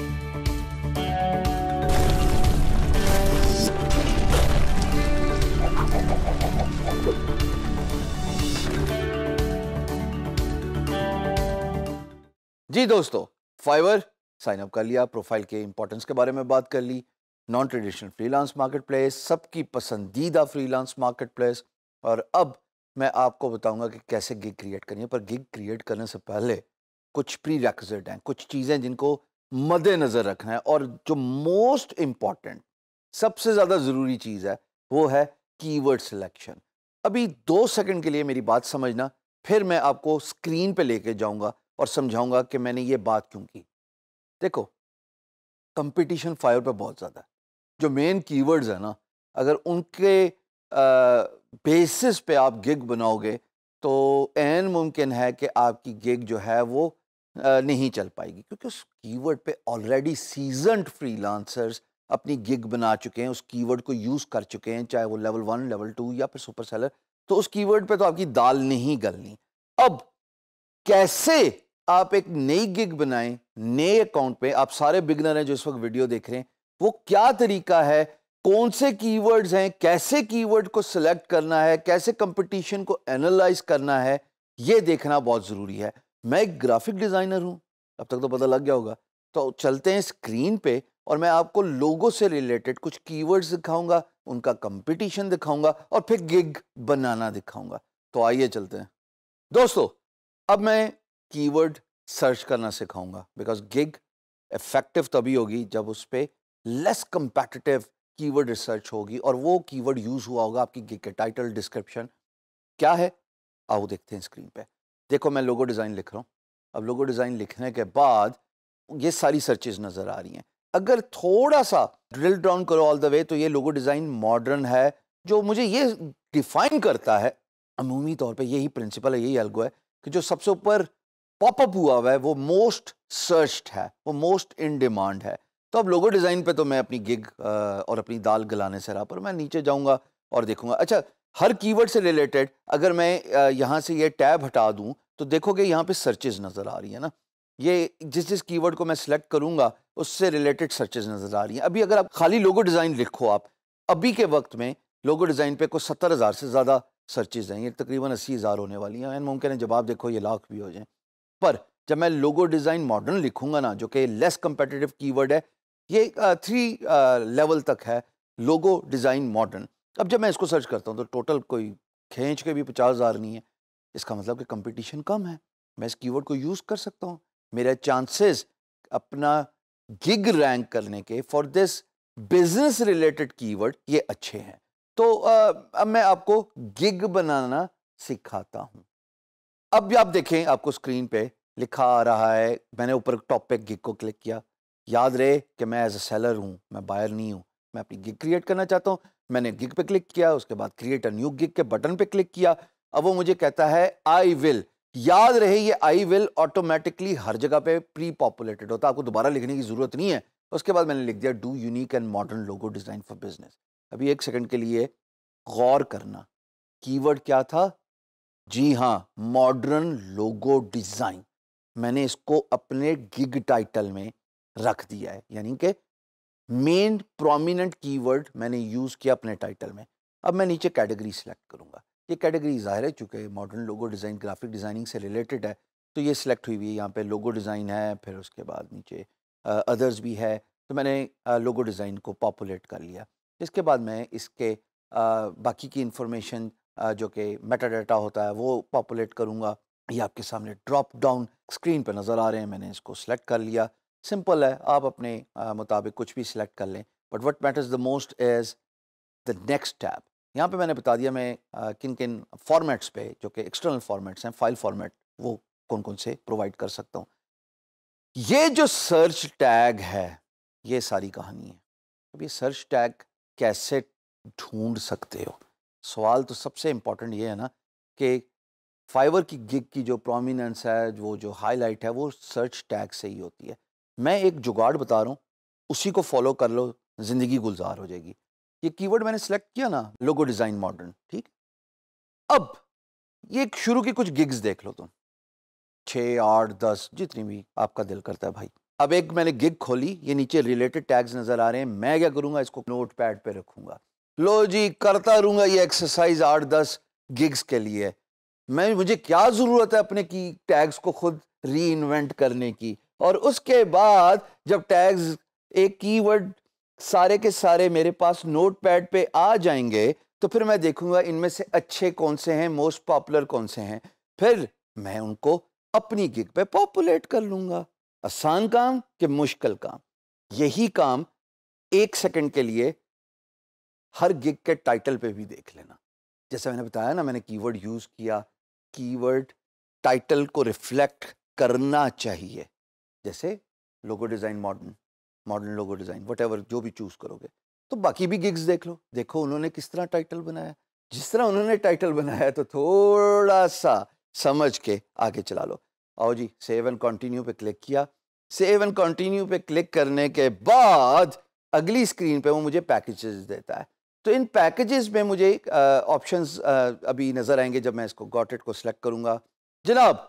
जी दोस्तों fibre sign up कर लिया प्रोफाइल के इंपॉर्टेंस के बारे में बात कर ली नॉन ट्रेडिशनल फ्रीलांस मार्केटप्लेस सबकी पसंदीदा फ्रीलांस मार्केटप्लेस और अब मैं आपको बताऊंगा कि कैसे गिग क्रिएट करनी है पर गिग क्रिएट करने से पहले कुछ प्री हैं कुछ चीज़ें जिनको मद्देनजर रखना है और जो मोस्ट इम्पॉर्टेंट सबसे ज़्यादा ज़रूरी चीज़ है वो है कीवर्ड सिलेक्शन अभी दो सेकंड के लिए मेरी बात समझना फिर मैं आपको स्क्रीन पे लेके जाऊंगा और समझाऊंगा कि मैंने ये बात क्यों की देखो कंपटीशन फायर पे बहुत ज़्यादा है जो मेन कीवर्ड्स है ना अगर उनके बेसिस पे आप गिग बनाओगे तो एन मुमकिन है कि आपकी गिग जो है वो नहीं चल पाएगी क्योंकि उस कीवर्ड पे ऑलरेडी सीजनड फ्रीलांसर्स अपनी गिग बना चुके हैं उस कीवर्ड को यूज़ कर चुके हैं चाहे वो लेवल वन लेवल टू या फिर सुपर सेलर तो उस कीवर्ड पे तो आपकी दाल नहीं गलनी अब कैसे आप एक नई गिग बनाएं नए अकाउंट पे आप सारे बिगनर हैं जो इस वक्त वीडियो देख रहे हैं वो क्या तरीका है कौन से कीवर्ड्स हैं कैसे कीवर्ड को सिलेक्ट करना है कैसे कंपटीशन को एनालाइज करना है ये देखना बहुत ज़रूरी है मैं एक ग्राफिक डिज़ाइनर हूँ अब तक तो पता लग गया होगा तो चलते हैं स्क्रीन पे और मैं आपको लोगों से रिलेटेड कुछ कीवर्ड्स दिखाऊंगा उनका कंपटीशन दिखाऊंगा और फिर गिग बनाना दिखाऊंगा तो आइए चलते हैं दोस्तों अब मैं कीवर्ड सर्च करना सिखाऊंगा बिकॉज गिग इफेक्टिव तभी होगी जब उस पर लेस कंपेटिटिव कीवर्ड रिसर्च होगी और वो कीवर्ड यूज़ हुआ होगा आपकी गिग के टाइटल डिस्क्रिप्शन क्या है आओ देखते हैं स्क्रीन पे देखो मैं लोगो डिज़ाइन लिख रहा हूँ अब लोगो डिज़ाइन लिखने के बाद ये सारी सर्चेज नज़र आ रही हैं अगर थोड़ा सा ड्रिल डाउन करो ऑल द वे तो ये लोगो डिज़ाइन मॉडर्न है जो मुझे ये डिफाइन करता है अमूमी तौर पे यही प्रिंसिपल है यही अलगो है कि जो सबसे ऊपर पॉपअप हुआ हुआ है वो मोस्ट सर्च्ड है वो मोस्ट इन डिमांड है तो अब लोगो डिज़ाइन पे तो मैं अपनी गिग और अपनी दाल गलाने से रहा पर मैं नीचे जाऊँगा और देखूँगा अच्छा हर कीवर्ड से रिलेटेड अगर मैं यहाँ से ये टैब हटा दूँ तो देखोगे यहाँ पे सर्चेज नज़र आ रही है ना ये जिस जिस कीवर्ड को मैं सिलेक्ट करूँगा उससे रिलेटेड सर्चेज नज़र आ रही हैं अभी अगर आप खाली लोगो डिज़ाइन लिखो आप अभी के वक्त में लोगो डिज़ाइन पे कुछ सत्तर हज़ार से ज़्यादा सर्चेज हैं ये तकरीबन अस्सी हज़ार होने वाली हैं एंड मुमकिन है जवाब देखो ये लाख भी हो जाएँ पर जब मैं लोगो डिज़ाइन मॉडर्न लिखूँगा ना जो कि लेस कम्पटिटिव कीवर्ड है ये थ्री लेवल तक है लोगो डिज़ाइन मॉडर्न अब जब मैं इसको सर्च करता हूँ तो टोटल कोई खींच के भी पचास हज़ार नहीं है इसका मतलब कि कंपटीशन कम है मैं इस कीवर्ड को यूज़ कर सकता हूँ मेरा चांसेस अपना गिग रैंक करने के for this business related keyword ये अच्छे हैं तो आ, अब मैं आपको गिग बनाना सिखाता हूँ अब आप देखें आपको स्क्रीन पे लिखा आ रहा है मैंने ऊपर टॉप पे गिग को क्लिक किया याद रहे कि मैं एज अ सेलर हूँ मैं बायर नहीं हूँ मैं अपनी गिग क्रिएट करना चाहता हूँ मैंने गिग पे क्लिक किया उसके बाद क्रिएट अ न्यू गिग के बटन पे क्लिक किया अब वो मुझे कहता है आई विल याद रहे ये आई विल ऑटोमेटिकली हर जगह पे प्री पॉपुलेटेड होता है आपको दोबारा लिखने की जरूरत नहीं है उसके बाद मैंने लिख दिया do unique and modern logo design for business अभी एक सेकंड के लिए गौर करना कीवर्ड क्या था जी हाँ मॉडर्न लोगो डिज़ाइन मैंने इसको अपने गिग टाइटल में रख दिया है यानी कि मेन प्रोमिनेंट कीवर्ड मैंने यूज़ किया अपने टाइटल में अब मैं नीचे कैटेगरी सिलेक्ट करूंगा ये कैटेगरी ज़ाहिर है चूँकि modern logo design graphic designing से रिलेटेड है तो ये सिलेक्ट हुई हुई है यहाँ पे लोगो डिज़ाइन है फिर उसके बाद नीचे अदर्स भी है तो मैंने लोगो डिज़ाइन को पॉपुलेट कर लिया इसके बाद मैं इसके बाकी की इंफॉर्मेशन जो कि मेटा डाटा होता है वो पॉपुलेट करूँगा ये आपके सामने ड्रॉप डाउन स्क्रीन पर नज़र आ रहे हैं मैंने इसको सिलेक्ट कर लिया सिंपल है आप अपने मुताबिक कुछ भी सिलेक्ट कर लें but what matters the most is the next tap यहाँ पे मैंने बता दिया मैं आ, किन किन फॉर्मेट्स पे जो कि एक्सटर्नल फॉर्मेट्स हैं फाइल फॉर्मेट वो कौन कौन से प्रोवाइड कर सकता हूँ ये जो सर्च टैग है ये सारी कहानी है अब ये सर्च टैग कैसे ढूंढ सकते हो सवाल तो सबसे इम्पॉर्टेंट ये है ना कि फाइबर की गिग की जो प्रोमिनेंस है वो जो हाईलाइट है वो सर्च टैग से ही होती है मैं एक जुगाड़ बता रहा हूँ उसी को फॉलो कर लो ज़िंदगी गुलजार हो जाएगी ये कीवर्ड मैंने सेलेक्ट किया ना लोगो डिज़ाइन मॉडर्न ठीक अब ये शुरू की कुछ गिग्स देख लो तुम छ आठ दस जितनी भी आपका दिल करता है भाई अब एक मैंने गिग खोली ये नीचे रिलेटेड टैग्स नज़र आ रहे हैं मैं क्या करूंगा इसको नोट पैड पर रखूंगा लो जी करता रहूंगा ये एक्सरसाइज आठ दस गिग्स के लिए मैं मुझे क्या ज़रूरत है अपने की टैग्स को खुद री करने की और उसके बाद जब टैग्स एक कीवर्ड सारे के सारे मेरे पास नोट पैड पे आ जाएंगे तो फिर मैं देखूंगा इनमें से अच्छे कौन से हैं मोस्ट पॉपुलर कौन से हैं फिर मैं उनको अपनी गिग पे पॉपुलेट कर लूंगा आसान काम कि मुश्किल काम यही काम एक सेकंड के लिए हर गिग के टाइटल पे भी देख लेना जैसे मैंने बताया ना मैंने कीवर्ड यूज़ किया कीवर्ड टाइटल को रिफ्लेक्ट करना चाहिए जैसे logo design modern modern logo design what जो भी चूज़ करोगे तो बाकी भी गिग्स देख लो देखो उन्होंने किस तरह टाइटल बनाया जिस तरह उन्होंने टाइटल बनाया तो थोड़ा सा समझ के आगे चला लो आओ जी सेव एंड कंटिन्यू पे क्लिक किया सेव एंड कंटिन्यू पे क्लिक करने के बाद अगली स्क्रीन पे वो मुझे पैकेजेस देता है तो इन पैकेजेस में मुझे ऑप्शंस अभी नज़र आएंगे जब मैं इसको गॉट को सिलेक्ट करूंगा जनाब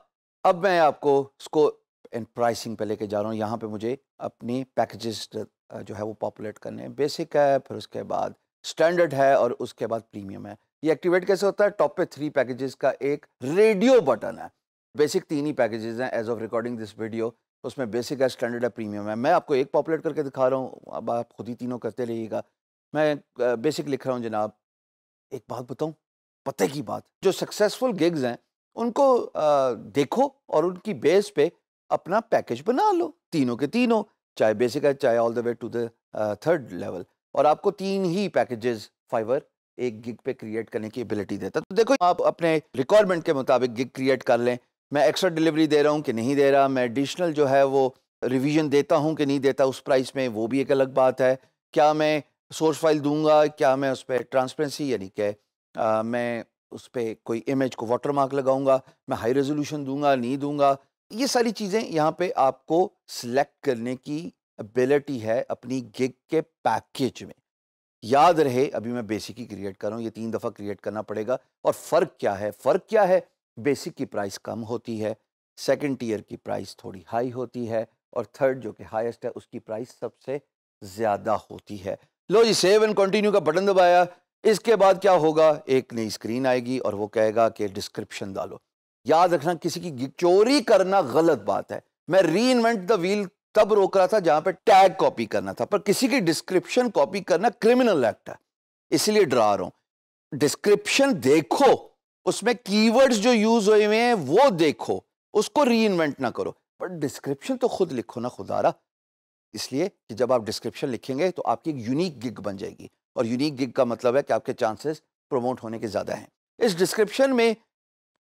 अब मैं आपको इसको एंड प्राइसिंग पे लेके जा रहा हूँ यहाँ पे मुझे अपनी पैकेजेस जो है वो पॉपुलेट करने हैं बेसिक है फिर उसके बाद स्टैंडर्ड है और उसके बाद प्रीमियम है ये एक्टिवेट कैसे होता है टॉप पे थ्री पैकेजेस का एक रेडियो बटन है बेसिक तीन ही पैकेजेस हैं as of recording this video उसमें बेसिक है स्टैंडर्ड है प्रीमियम है मैं आपको एक पॉपुलेट करके दिखा रहा हूँ अब आप खुद ही तीनों करते रहिएगा मैं बेसिक लिख रहा हूँ जनाब एक बात बताऊँ पते की बात जो सक्सेसफुल गिग्स हैं उनको आ, देखो और उनकी बेस पे अपना पैकेज बना लो तीनों के तीनों चाहे बेसिक है चाहे all the way to the third level और आपको तीन ही पैकेजेस फाइवर एक गिग पे क्रिएट करने की एबिलिटी देता तो देखो आप अपने रिक्वायरमेंट के मुताबिक गिग क्रिएट कर लें मैं एक्स्ट्रा डिलीवरी दे रहा हूँ कि नहीं दे रहा मैं एडिशनल जो है वो रिविजन देता हूँ कि नहीं देता उस प्राइस में वो भी एक अलग बात है क्या मैं सोर्स फाइल दूंगा क्या मैं उस पर ट्रांसपेरेंसी यानी कि uh, मैं उस पर कोई इमेज को वाटर मार्क लगाऊंगा मैं हाई रेजोल्यूशन दूंगा नहीं दूंगा ये सारी चीज़ें यहाँ पे आपको सिलेक्ट करने की एबिलिटी है अपनी गिग के पैकेज में याद रहे अभी मैं बेसिक ही क्रिएट कर रहा हूँ ये तीन दफ़ा क्रिएट करना पड़ेगा और फ़र्क क्या है फ़र्क क्या है बेसिक की प्राइस कम होती है सेकेंड टीयर की प्राइस थोड़ी हाई होती है और थर्ड जो कि हाईएस्ट है उसकी प्राइस सबसे ज़्यादा होती है लो जी सेव एंड कंटिन्यू का बटन दबाया इसके बाद क्या होगा एक नई स्क्रीन आएगी और वो कहेगा कि डिस्क्रिप्शन डालो याद रखना किसी की चोरी करना गलत बात है मैं री इन्वेंट द व्हील तब रोक रहा था जहां पे टैग कॉपी करना था पर किसी की डिस्क्रिप्शन कॉपी करना क्रिमिनल एक्ट है इसलिए डरा रहा हूं डिस्क्रिप्शन देखो उसमें कीवर्ड्स जो यूज हुए हुए हैं वो देखो उसको री इन्वेंट ना करो पर डिस्क्रिप्शन तो खुद लिखो ना खुदारा इसलिए कि जब आप डिस्क्रिप्शन लिखेंगे तो आपकी एक यूनिक गिग बन जाएगी और यूनिक गिग का मतलब है कि आपके चांसेस प्रमोट होने के ज़्यादा हैं इस डिस्क्रिप्शन में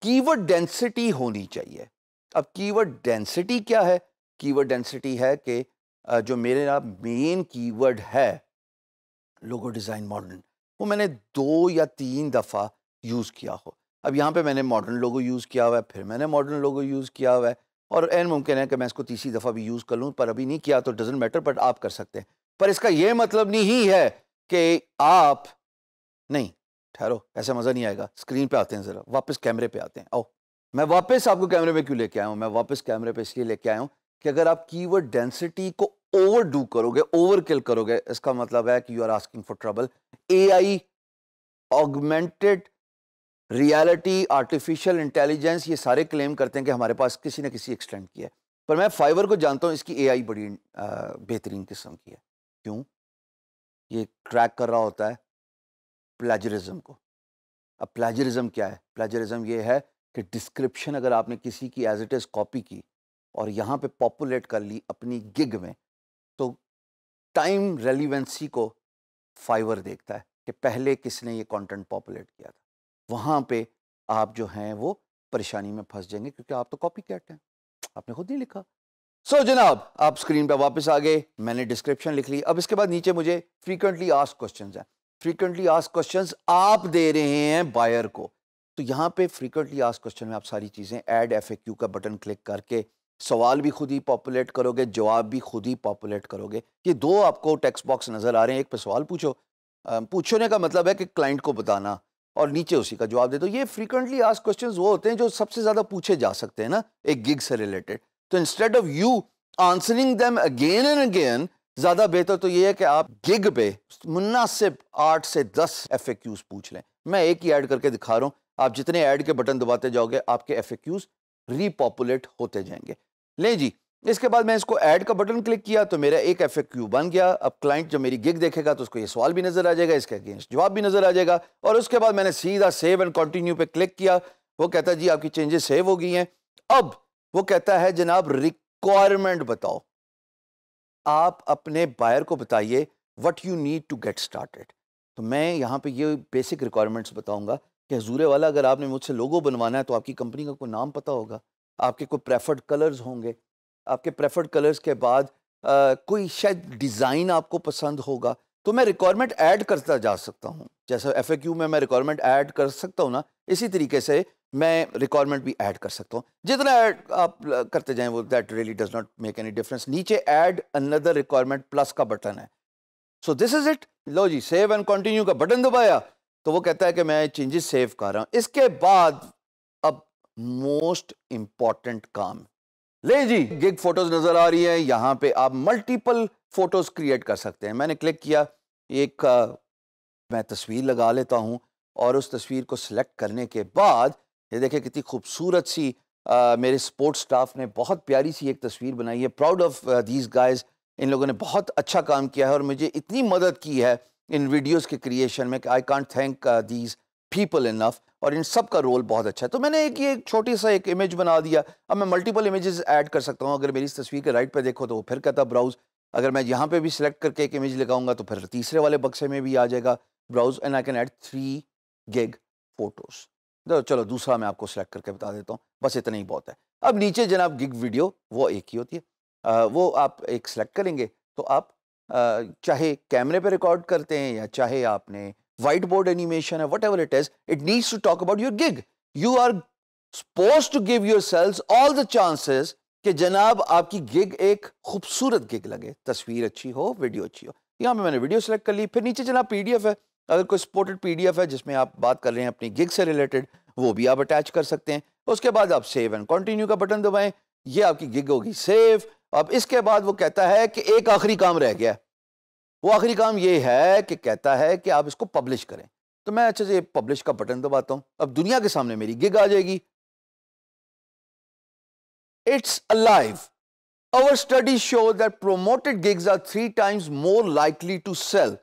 कीवर्ड डेंसिटी होनी चाहिए अब कीवर्ड डेंसिटी क्या है कीवर्ड डेंसिटी है कि जो मेरे यहाँ मेन कीवर्ड है लोगो डिज़ाइन मॉडर्न वो मैंने दो या तीन दफ़ा यूज़ किया हो अब यहाँ पे मैंने मॉडर्न लोगो यूज़ किया हुआ है फिर मैंने मॉडर्न लोगो यूज़ किया हुआ है और एन मुमकिन है कि मैं इसको तीसरी दफ़ा भी यूज़ कर लूँ पर अभी नहीं किया तो डजेंट मैटर बट आप कर सकते हैं पर इसका यह मतलब नहीं है कि आप नहीं ठहरो ऐसा मज़ा नहीं आएगा स्क्रीन पे आते हैं ज़रा वापस कैमरे पे आते हैं आओ मैं वापस आपको कैमरे में क्यों लेके आया हूँ मैं वापस कैमरे पे इसलिए लेके आया हूँ कि अगर आप कीवर्ड डेंसिटी को ओवर डू करोगे ओवर किल करोगे इसका मतलब है कि you are asking for trouble A I augmented reality artificial intelligence ये सारे क्लेम करते हैं कि हमारे पास किसी न किसी एक्सटेंड किया है पर मैं फाइवर को जानता हूँ इसकी ए बड़ी बेहतरीन किस्म की है क्यों ये क्रैक कर रहा होता है प्लेजरिज्म को अब प्लेजरिज्म क्या है प्लेजरिज्म ये है कि डिस्क्रिप्शन अगर आपने किसी की एज इट इज़ कॉपी की और यहाँ पे पॉपुलेट कर ली अपनी गिग में तो टाइम रेलिवेंसी को फाइवर देखता है कि पहले किसने ये कंटेंट पॉपुलेट किया था वहाँ पे आप जो हैं वो परेशानी में फंस जाएंगे क्योंकि आप तो कॉपी कैट हैं आपने खुद नहीं लिखा सो so, जनाब आप स्क्रीन पर वापस आ गए मैंने डिस्क्रिप्शन लिख ली अब इसके बाद नीचे मुझे फ्रीक्वेंटली आस्क क्वेश्चन हैं फ्रीक्वेंटली आज क्वेश्चन आप दे रहे हैं बायर को तो यहाँ पे फ्रीक्वेंटली आज क्वेश्चन में आप सारी चीज़ें ऐड एफ का बटन क्लिक करके सवाल भी खुद ही पॉपुलेट करोगे जवाब भी खुद ही पॉपुलेट करोगे ये दो आपको टेक्स्ट बॉक्स नज़र आ रहे हैं एक पे सवाल पूछो पूछने का मतलब है कि क्लाइंट को बताना और नीचे उसी का जवाब दे दो तो ये फ्रीक्वेंटली आज क्वेश्चन वो होते हैं जो सबसे ज़्यादा पूछे जा सकते हैं ना एक गिग से रिलेटेड तो instead of you answering them again and again ज़्यादा बेहतर तो ये है कि आप गिग पे मुनासिब आठ से दस एफ पूछ लें मैं एक ही ऐड करके दिखा रहा हूँ आप जितने ऐड के बटन दबाते जाओगे आपके एफ रीपॉपुलेट होते जाएंगे ले जी इसके बाद मैं इसको ऐड का बटन क्लिक किया तो मेरा एक एफ बन गया अब क्लाइंट जो मेरी गिग देखेगा तो उसको ये सवाल भी नज़र आ जाएगा इसके अगेंस्ट जवाब भी नज़र आ जाएगा और उसके बाद मैंने सीधा सेव एंड कंटिन्यू पे क्लिक किया वो कहता है जी आपकी चेंजेस सेव हो गई हैं अब वो कहता है जनाब रिक्वायरमेंट बताओ आप अपने बायर को बताइए what you need to get started तो मैं यहाँ पे ये बेसिक रिक्वायरमेंट्स बताऊँगा कि हजूरे वाला अगर आपने मुझसे लोगो बनवाना है तो आपकी कंपनी का कोई नाम पता होगा आपके कोई प्रेफर्ड कलर्स होंगे आपके प्रेफर्ड कलर्स के बाद आ, कोई शायद डिज़ाइन आपको पसंद होगा तो मैं रिक्वायरमेंट ऐड करता जा सकता हूँ जैसा एफ में मैं रिक्वायरमेंट ऐड कर सकता हूँ ना इसी तरीके से मैं रिक्वायरमेंट भी ऐड कर सकता हूँ जितना ऐड आप करते जाएं वो that really does not make any difference नीचे ऐड अनदर रिक्वायरमेंट प्लस का बटन है सो दिस इज इट लो जी सेव एंड कंटिन्यू का बटन दबाया तो वो कहता है कि मैं चेंजेस सेव कर रहा हूँ इसके बाद अब मोस्ट इम्पॉर्टेंट काम ले जी गिग फोटोज नजर आ रही है यहाँ पे आप मल्टीपल फोटोज क्रिएट कर सकते हैं मैंने क्लिक किया एक आ, मैं तस्वीर लगा लेता हूँ और उस तस्वीर को सिलेक्ट करने के बाद ये देखें कितनी खूबसूरत सी आ, मेरे स्पोर्ट्स स्टाफ ने बहुत प्यारी सी एक तस्वीर बनाई है प्राउड ऑफ दीज गाइज इन लोगों ने बहुत अच्छा काम किया है और मुझे इतनी मदद की है इन वीडियोस के क्रिएशन में कि I can't thank these people enough और इन सब का रोल बहुत अच्छा है तो मैंने एक ये छोटी सा एक इमेज बना दिया अब मैं मल्टीपल इमेजेस ऐड कर सकता हूँ अगर मेरी इस तस्वीर के राइट पे देखो तो वो फिर कहता ब्राउज़ अगर मैं यहाँ पे भी सिलेक्ट करके एक इमेज लगाऊंगा तो फिर तीसरे वाले बक्से में भी आ जाएगा browse and I can add three gig photos तो चलो दूसरा मैं आपको सेलेक्ट करके बता देता हूँ बस इतना ही बहुत है अब नीचे जनाब गिग वीडियो वो एक ही होती है आ, वो आप एक सेलेक्ट करेंगे तो आप आ, चाहे कैमरे पे रिकॉर्ड करते हैं या चाहे आपने वाइट बोर्ड एनिमेशन है whatever it is it needs to talk about your gig you are suppose to give your sales all the chances कि जनाब आपकी गिग एक खूबसूरत गिग लगे तस्वीर अच्छी हो वीडियो अच्छी हो यहाँ पे मैंने वीडियो सेलेक्ट कर ली फिर नीचे जनाब पी है अगर कोई सपोर्टेड पीडीएफ है जिसमें आप बात कर रहे हैं अपनी गिग से रिलेटेड वो भी आप अटैच कर सकते हैं उसके बाद आप सेव एंड कंटिन्यू का बटन दबाएं ये आपकी गिग होगी सेव अब इसके बाद वो कहता है कि एक आखिरी काम रह गया वो आखिरी काम ये है कि कहता है कि आप इसको पब्लिश करें तो मैं अच्छे से पब्लिश का बटन दबाता हूं अब दुनिया के सामने मेरी गिग आ जाएगी it's alive Our studies show that promoted gigs are three times more likely to sell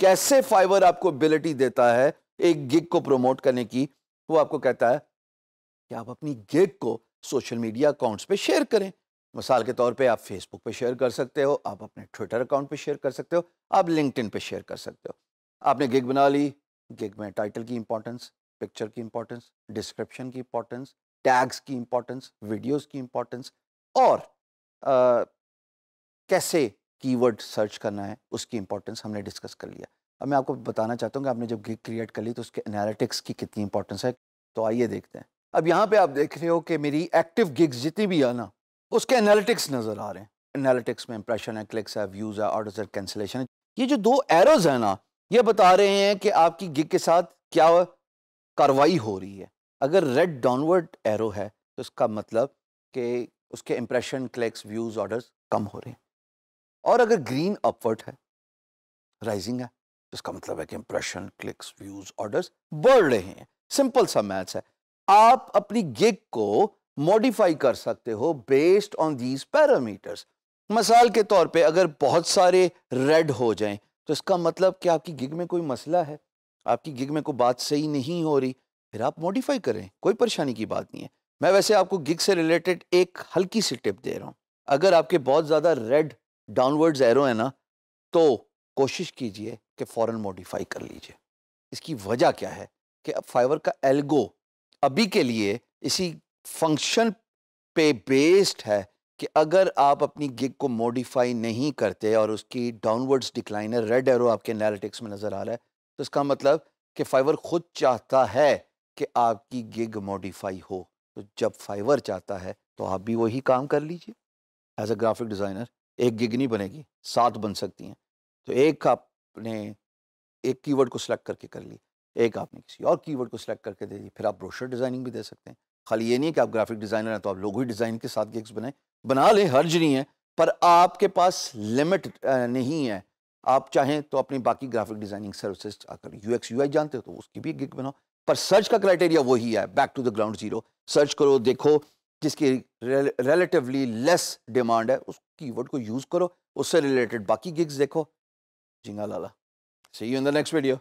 कैसे फाइवर आपको एबिलिटी देता है एक गिग को प्रमोट करने की वो आपको कहता है कि आप अपनी गिग को सोशल मीडिया अकाउंट्स पे शेयर करें मिसाल के तौर पे आप फेसबुक पे शेयर कर सकते हो आप अपने ट्विटर अकाउंट पे शेयर कर सकते हो आप लिंकड पे शेयर कर सकते हो आपने गिग बना ली गिग में टाइटल की इंपॉर्टेंस पिक्चर की इंपॉर्टेंस डिस्क्रिप्शन की इंपॉर्टेंस टैग्स की इंपॉर्टेंस वीडियोज की इंपॉर्टेंस और आ, कैसे कीवर्ड सर्च करना है उसकी इंपॉर्टेंस हमने डिस्कस कर लिया अब मैं आपको बताना चाहता हूँ कि आपने जब गिग क्रिएट कर ली तो उसके एनालिटिक्स की कितनी इंपॉर्टेंस है तो आइए देखते हैं अब यहाँ पे आप देख रहे हो कि मेरी एक्टिव गिग्स जितनी भी है ना उसके एनालिटिक्स नज़र आ रहे हैं एनालिटिक्स में इंप्रेशन है क्लिक्स है व्यूज़ है ऑर्डर्स है कैंसिलेशन है ये जो दो एरोज हैं ना ये बता रहे हैं कि आपकी गिग के साथ क्या कार्रवाई हो रही है अगर रेड डाउनवर्ड एरो है तो इसका मतलब कि उसके इंप्रेशन क्लिक्स व्यूज़ ऑर्डर्स कम हो रहे हैं और अगर ग्रीन अपवर्ड है राइजिंग है तो इसका मतलब है कि इंप्रेशन क्लिक्स व्यूज ऑर्डर्स बढ़ रहे हैं सिंपल सा मैथ है आप अपनी गिग को मॉडिफाई कर सकते हो बेस्ड ऑन दीज पैरामीटर्स मिसाल के तौर पे अगर बहुत सारे रेड हो जाएं तो इसका मतलब कि आपकी गिग में कोई मसला है आपकी गिग में कोई बात सही नहीं हो रही फिर आप मॉडिफाई करें कोई परेशानी की बात नहीं है मैं वैसे आपको गिग से रिलेटेड एक हल्की सी टिप दे रहा हूँ अगर आपके बहुत ज़्यादा रेड डाउनवर्ड्स एरो है ना तो कोशिश कीजिए कि फ़ौर मॉडिफाई कर लीजिए इसकी वजह क्या है कि अब फाइबर का एल्गो अभी के लिए इसी फंक्शन पे बेस्ड है कि अगर आप अपनी गिग को मॉडिफाई नहीं करते और उसकी डाउनवर्ड्स डिक्लाइनर रेड एरो आपके एनालिटिक्स में नज़र आ रहा है तो इसका मतलब कि फाइवर खुद चाहता है कि आपकी गिग मॉडिफाई हो तो जब फाइवर चाहता है तो आप भी वही काम कर लीजिए एज अ ग्राफिक डिज़ाइनर एक गिग नहीं बनेगी सात बन सकती हैं तो एक आपने एक कीवर्ड को सिलेक्ट करके कर ली एक आपने किसी और कीवर्ड को सिलेक्ट करके दे दी फिर आप ब्रोशर डिज़ाइनिंग भी दे सकते हैं खाली ये नहीं कि आप ग्राफिक डिज़ाइनर हैं तो आप लोगो डिज़ाइन के साथ गिग्स बनाएं बना लें हर्ज नहीं है पर आपके पास लिमिट नहीं है आप चाहें तो अपनी बाकी ग्राफिक डिज़ाइनिंग सर्विसेज आकर यू एक्स यू आई जानते हो तो उसकी भी गिग बनाओ पर सर्च का क्राइटेरिया वही है back to the ground zero search करो देखो जिसकी रिलेटिवली लेस डिमांड है उस कीवर्ड को यूज़ करो उससे रिलेटेड बाकी गिग्स देखो झिंगा लाला सही इन द नेक्स्ट वीडियो